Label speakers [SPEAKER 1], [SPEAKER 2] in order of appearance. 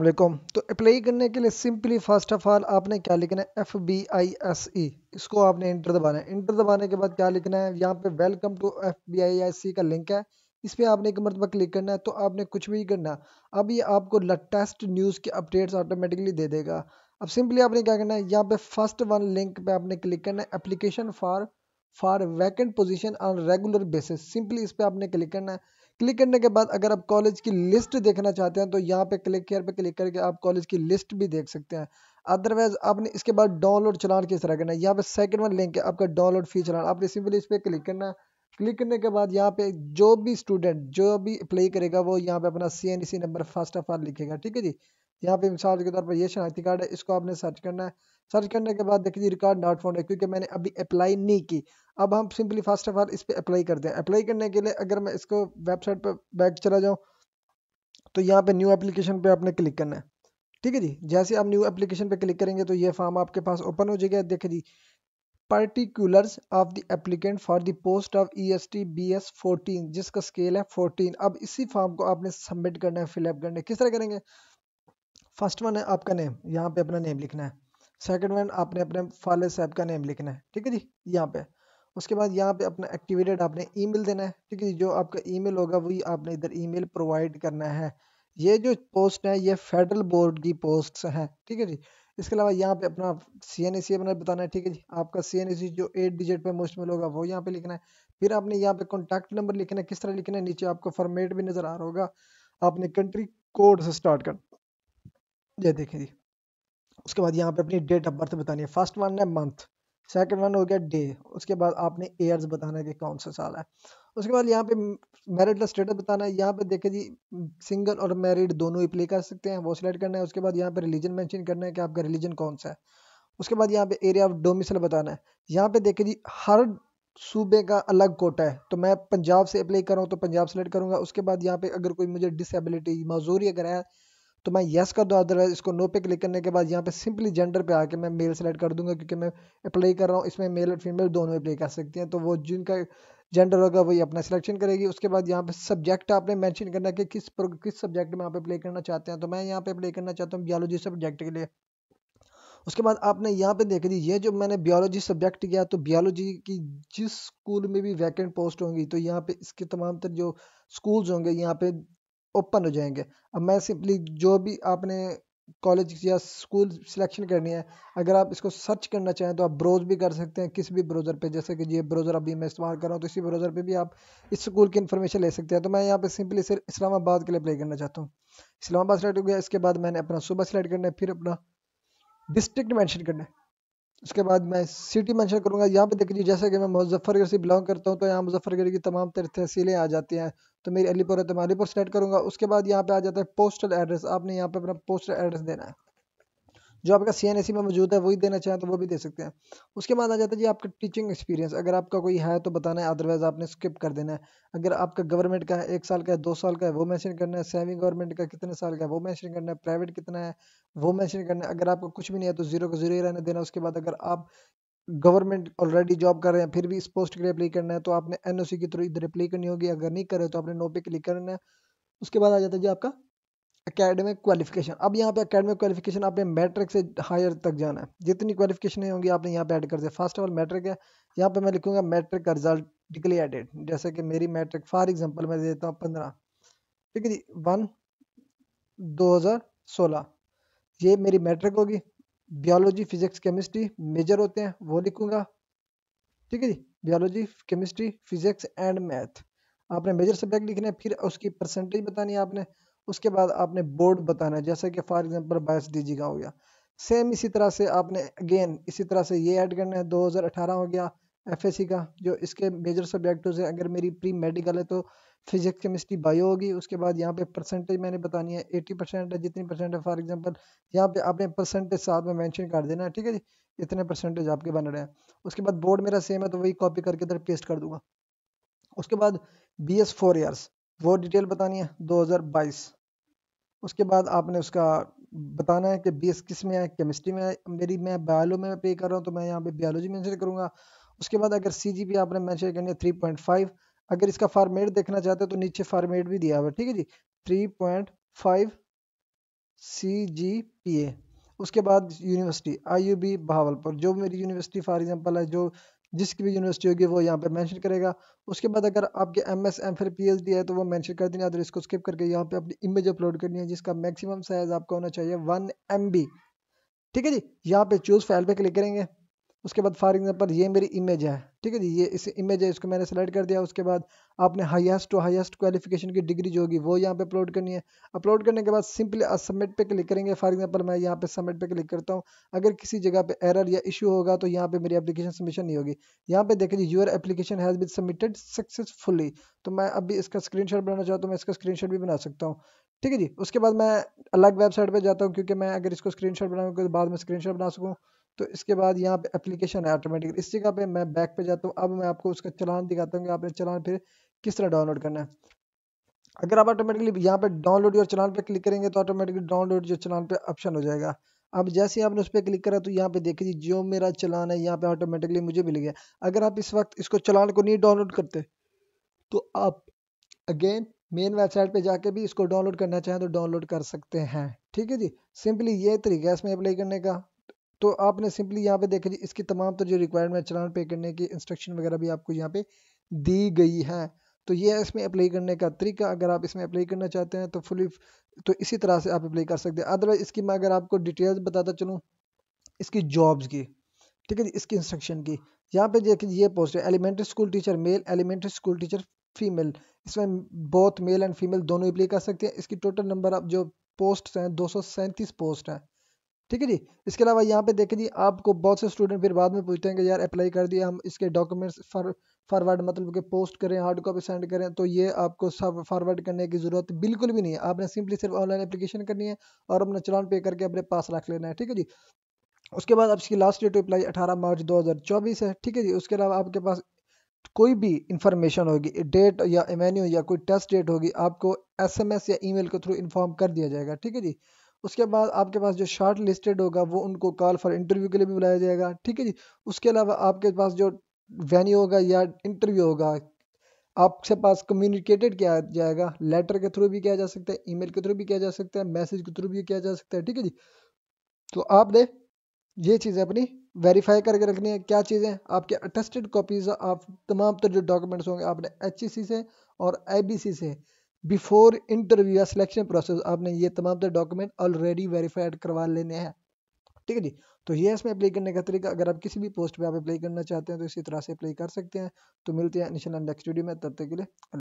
[SPEAKER 1] अल्लाम तो अप्लाई करने के लिए सिंपली फर्स्ट ऑफ ऑल आपने क्या लिखना है F B I S E इसको आपने इंटर दबाना है इंटर दबाने के बाद क्या लिखना है यहाँ पे welcome to F B I S E का लिंक है इस पर आपने एक मरतबा क्लिक करना है तो आपने कुछ भी करना अब ये आपको लेटेस्ट न्यूज़ के अपडेट्स ऑटोमेटिकली दे देगा अब सिंपली आपने क्या करना है यहाँ पे फर्स्ट वन लिंक पे आपने क्लिक करना है application for for vacant position on regular basis simply इस पर आपने क्लिक करना है क्लिक करने के बाद अगर आप कॉलेज की लिस्ट देखना चाहते हैं तो यहाँ पे क्लिक केयर पे क्लिक करके आप कॉलेज की लिस्ट भी देख सकते हैं अदरवाइज आपने इसके बाद डाउनलोड चलान किस तरह करना है यहाँ पे सेकंड वन लिंक है आपका डाउनलोड फी चलान आपने सिंपली इस पर क्लिक करना है क्लिक करने के बाद यहाँ पे जो भी स्टूडेंट जो भी अप्लाई करेगा वो यहाँ पे अपना C number first of all लिखेगा ठीक है जी यहाँ पे मिसाल के तौर पर ये शनाती कार्ड है इसको आपने सर्च करना है सर्च करने के बाद देखिए रिकॉर्ड नॉट फाउंड है क्योंकि मैंने अभी अप्लाई नहीं की अब हम सिंपली फर्स्ट ऑफ ऑल इस पर अप्लाई करते हैं अप्लाई करने के लिए अगर मैं इसको वेबसाइट पर बैक चला जाऊँ तो यहाँ पे न्यू एप्लीकेशन पे आपने क्लिक करना है ठीक है जी जैसे आप न्यू एप्लीकेशन पे क्लिक करेंगे तो ये फॉर्म आपके पास ओपन हो जाएगा देखिए जी particulars of the applicant for the post of E S T B S fourteen जिसका स्केल है फोर्टीन अब इसी फॉर्म को आपने सबमिट करना है फिलअप करना है किस तरह करेंगे फर्स्ट वन है आपका नेम यहाँ पे अपना नेम लिखना है सेकंड वन आपने अपने फाले साहब का नेम लिखना है ठीक है जी यहाँ पे उसके बाद यहाँ पे अपना एक्टिवेटेड आपने ईमेल देना है ठीक है जी जो आपका ईमेल होगा वही आपने इधर ईमेल प्रोवाइड करना है ये जो पोस्ट है ये फेडरल बोर्ड की पोस्ट है ठीक है जी इसके अलावा यहाँ पे अपना सी एन अपना बताना है ठीक है जी आपका सी एन जो एट डिजिट पे में होगा वो यहाँ पे लिखना है फिर आपने यहाँ पे कॉन्टैक्ट नंबर लिखना है किस तरह लिखना है नीचे आपको फॉर्मेट भी नज़र आ रहा होगा आपने कंट्री कोड से स्टार्ट करना ये देखें जी उसके बाद यहाँ पे अपनी डेट ऑफ बर्थ बतानी है फर्स्ट वन है मंथ सेकंड वन हो गया डे उसके बाद आपने ईयर्स बताना है कि कौन सा साल है उसके बाद यहाँ पे मैरिड का स्टेटस बताना है यहाँ पे देखें जी सिंगल और मैरिड दोनों ही प्ले कर सकते हैं वो सिलेक्ट करना है उसके बाद यहाँ पे रिलीजन मैंशन करना है कि आपका रिलीजन कौन सा है उसके बाद यहाँ पे एरिया ऑफ डोमिसल बताना है यहाँ पे देखें जी हर सूबे का अलग कोटा है तो मैं पंजाब से अप्लाई कर रहा हूँ तो पंजाब सेलेक्ट करूँगा उसके बाद यहाँ पे अगर कोई मुझे डिसेबिलिटी मजदूरी अगर है तो मैं येस कर दूँ अदरवाइज इसको नो पे क्लिक करने के बाद यहाँ पे सिंपली जेंडर पे आके मैं मेल सेलेक्ट कर दूंगा क्योंकि मैं अप्लाई कर रहा हूँ इसमें मेल और फीमेल दोनों अप्लाई कर सकती हैं तो वो जिनका जेंडर होगा वही अपना सिलेक्शन करेगी उसके बाद यहाँ पे सब्जेक्ट आपने मेंशन करना है कि किस किस सब्जेक्ट में आप अप्लाई करना चाहते हैं तो मैं यहाँ पे अप्लाई करना चाहता हूँ बियोलॉजी सब्जेक्ट के लिए उसके बाद आपने यहाँ पे देख लीजिए जो मैंने बियोलॉजी सब्जेक्ट किया तो बियोलॉजी की जिस स्कूल में भी वैकेंट पोस्ट होंगी तो यहाँ पे इसके तमाम तर जो स्कूल्स होंगे यहाँ पे ओपन हो जाएंगे अब मैं सिंपली जो भी आपने कॉलेज या स्कूल सिलेक्शन करनी है अगर आप इसको सर्च करना चाहें तो आप ब्रोज़ भी कर सकते हैं किसी भी ब्रोजर पे जैसे कि ये ब्रोज़र अभी मैं इस्तेमाल कर रहा हूँ तो इसी ब्रोज़र पे भी आप इस स्कूल की इन्फॉर्मेशन ले सकते हैं तो मैं यहाँ पे सिंपली सिर्फ इस्लामाबाद के लिए प्ले करना चाहता हूँ इस्लामाबाद सेलेक्ट हो गया इसके बाद मैंने अपना सुबह सेलेक्ट करना है फिर अपना डिस्ट्रिक्ट मैंशन करना है उसके बाद मैं सिटी मेंशन करूँगा यहाँ पे देखिए जैसे कि मैं मुजफ्फरगढ़ से बिलोंग करता हूँ तो यहाँ मुजफ्फरगढ़ की तमाम तहसीलें आ जाती हैं तो मेरी अलीपुर है तो मैं अलीपुर सेलेक्ट करूँगा उसके बाद यहाँ पे आ जाता है पोस्टल एड्रेस आपने यहाँ पे अपना पोस्टल एड्रेस देना है जो आपका सी में मौजूद है वही देना चाहें तो वो भी दे सकते हैं उसके बाद आ जाता है जी आपका टीचिंग एक्सपीरियंस अगर आपका कोई है तो बताना है अदरवाइज़ आपने स्किप कर देना है अगर आपका गवर्नमेंट का है एक साल का है दो साल का है वो मैंशन करना है सेमी गवर्नमेंट का कितने साल का है वो मैंशन करना है प्राइवेट कितना है वो मैंशन करना है अगर आपको कुछ भी नहीं है तो जीरो को जीरो ही रहने देना उसके बाद अगर आप गवर्नमेंट ऑलरेडी जॉब कर रहे हैं फिर भी इस पोस्ट के लिए अप्लाई करना है तो आपने एनओसी के थ्रू इधर अप्लाई करनी होगी अगर नहीं करे तो आपने नो पे क्लिक करना है उसके बाद आ जाता है जी आपका अकेडमिक क्वालिफिकेशन अब यहाँ पे अकेडमिक क्वालिफिकेशन आपने मैट्रिक से हायर तक जाना है जितनी क्वालिफिकेशन होंगी आपने यहाँ पे ऐड कर दिया फर्स्ट ऑफ ऑल मैट्रिक है यहाँ पे मैं लिखूंगा मैट्रिक का रिजल्ट डिक्लेयर डेट जैसे कि मेरी मैट्रिक फॉर एग्जाम्पल मैं देता हूँ पंद्रह ठीक है जी वन दो हज़ार सोलह ये मेरी मैट्रिक होगी बियोलॉजी फिजिक्स केमिस्ट्री मेजर होते हैं वो लिखूंगा ठीक है जी biology chemistry physics and math आपने मेजर सब्जेक्ट लिखने फिर उसकी परसेंटेज बतानी है आपने उसके बाद आपने बोर्ड बताना है जैसे कि फॉर एग्जांपल बाईस डी का हो गया सेम इसी तरह से आपने अगेन इसी तरह से ये ऐड करना है 2018 हो गया एफएससी का जो इसके मेजर सब्जेक्ट से अगर मेरी प्री मेडिकल है तो फिजिक्स केमिस्ट्री बायो होगी उसके बाद यहाँ पे परसेंटेज मैंने बतानी है 80 परसेंट है जितनी परसेंट है फॉर एग्जांपल यहाँ पे आपने परसेंटेज साथ में मेंशन कर देना है ठीक है जी इतने परसेंटेज आपके बन रहे हैं उसके बाद बोर्ड मेरा सेम है तो वही कॉपी करके इधर पेस्ट कर दूंगा उसके बाद बी एस फोर ईयर्स वो डिटेल बतानी है दो हज़ार बाईस उसके बाद आपने उसका बताना है कि बेस किस में है केमिस्ट्री में है मेरी मैं बायोलो में पे कर रहा हूँ तो मैं यहाँ पे बायोलॉजी मैंशन करूँगा उसके बाद अगर सी जी आपने मैंशन करनी है थ्री पॉइंट फाइव अगर इसका फॉर्मेट देखना चाहते हो तो नीचे फॉर्मेट भी दिया हुआ ठीक है जी three point five C G P A उसके बाद university I U B Bahawalpur जो मेरी यूनिवर्सिटी फॉर एग्जांपल है जो जिसकी भी यूनिवर्सिटी होगी वो यहाँ पर मैंशन करेगा उसके बाद अगर आपके M S M phil P H D है तो वो मैंशन कर देना अदर इसको स्किप करके यहाँ पे अपनी इमेज अपलोड करनी है जिसका मैक्सिमम साइज आपका होना चाहिए वन एम बी ठीक है जी यहाँ पे चूज़ फाइल पे क्लिक करेंगे उसके बाद फॉर एग्जाम्पल ये मेरी इमेज है ठीक है जी ये इस इमेज है इसको मैंने सेलेक्ट कर दिया उसके बाद आपने हाईएस्ट टू हाईएस्ट क्वालिफिकेशन की डिग्री जो होगी वो यहाँ पे अपलोड करनी है अपलोड करने के बाद सिंपली सबमिट पे क्लिक करेंगे फॉर एग्जाम्पल मैं यहाँ पे सबमिट पे क्लिक करता हूँ अगर किसी जगह पे एरर या इशू होगा तो यहाँ पे मेरी एप्लीकेशन सबमिशन नहीं होगी यहाँ पे देखें जी your application has been submitted successfully तो मैं अभी इसका स्क्रीन बनाना चाहता हूँ तो मैं इसका स्क्रीन भी बना सकता हूँ ठीक है जी उसके बाद मैं अलग वेबसाइट पर जाता हूँ क्योंकि मैं अगर इसको स्क्रीन शॉट बनाऊँगा तो बाद में स्क्रीन बना सकूँ तो इसके बाद यहाँ पे एप्लीकेशन है ऑटोमेटिक इस जगह पे मैं बैक पे जाता हूँ अब मैं आपको उसका चलान दिखाता हूँ कि आपने चलान फिर किस तरह डाउनलोड करना है अगर आप ऑटोमेटिकली यहाँ पे डाउनलोड और चलान पे क्लिक करेंगे तो ऑटोमेटिकली डाउनलोड जो चलान पे ऑप्शन हो जाएगा अब जैसे ही आपने उस पर क्लिक करा तो यहाँ पे देखिए जो मेरा चलान है यहाँ पे ऑटोमेटिकली मुझे मिल गया अगर आप इस वक्त इसको चलान को नहीं डाउनलोड करते तो आप अगेन मेन वेबसाइट पे जाके भी इसको डाउनलोड करना चाहें तो डाउनलोड कर सकते हैं ठीक है जी सिंपली ये तरीका है इसमें अप्लाई करने का तो आपने सिंपली यहाँ पे देखा जी इसकी तमाम तो जो रिक्वायरमेंट चलान पे करने की इंस्ट्रक्शन वगैरह भी आपको यहाँ पे दी गई है तो ये है इसमें अप्लाई करने का तरीका अगर आप इसमें अप्लाई करना चाहते हैं तो फुली तो इसी तरह से आप अप्लाई कर सकते हैं अदरवाइज इसकी मैं अगर आपको डिटेल्स बताता चलूँ इसकी जॉब्स की ठीक है जी इसकी इंस्ट्रक्शन की यहाँ पे देखिए ये पोस्ट है elementary school teacher male elementary school teacher female इसमें बोथ मेल एंड फीमेल दोनों अप्लाई कर सकते हैं इसकी टोटल नंबर आप जो पोस्ट हैं दो पोस्ट हैं ठीक है जी इसके अलावा यहाँ पे देखें जी आपको बहुत से स्टूडेंट फिर बाद में पूछते हैं कि यार अप्लाई कर दिया हम इसके डॉक्यूमेंट्स फॉर फॉरवर्ड मतलब कि पोस्ट करें हार्ड कॉपी सेंड करें तो ये आपको सब फॉरवर्ड करने की ज़रूरत बिल्कुल भी नहीं है आपने सिंपली सिर्फ ऑनलाइन अप्लीकेशन करनी है और अपना चलान पे करके अपने पास रख लेना है ठीक है जी उसके बाद आपकी लास्ट डेट टू अप्लाई अठारह मार्च 2024 है ठीक है जी उसके अलावा आपके पास कोई भी इंफॉर्मेशन होगी डेट या एमेन्यू या कोई टेस्ट डेट होगी आपको एसएमएस या ईमेल के थ्रू इन्फॉर्म कर दिया जाएगा ठीक है जी उसके बाद आपके पास जो शार्ट लिस्टेड होगा वो उनको कॉल फॉर इंटरव्यू के लिए भी बुलाया जाएगा ठीक है जी उसके अलावा आपके पास जो वेन्यू होगा या इंटरव्यू होगा आपके पास कम्युनिकेटेड किया जाएगा लेटर के थ्रू भी किया जा सकता है ईमेल के थ्रू भी किया जा सकता है मैसेज के थ्रू भी किया जा सकता है ठीक है जी तो आपने ये चीज़ें अपनी वेरीफाई करके रखनी है क्या चीज़ें आपके अटेस्टेड कॉपीज आप तमाम तर जो डॉक्यूमेंट्स होंगे आपने एच से और आई से बिफोर इंटरव्यू या सिलेक्शन प्रोसेस आपने ये तमाम तर डॉक्यूमेंट ऑलरेडी वेरीफाइड करवा लेने हैं ठीक है जी तो ये इसमें अप्लाई करने का तरीका अगर आप किसी भी पोस्ट पे आप अप्लाई करना चाहते हैं तो इसी तरह से अप्लाई कर सकते हैं तो मिलते हैं इंशाल्लाह नेक्स्ट वीडियो में तब तक के लिए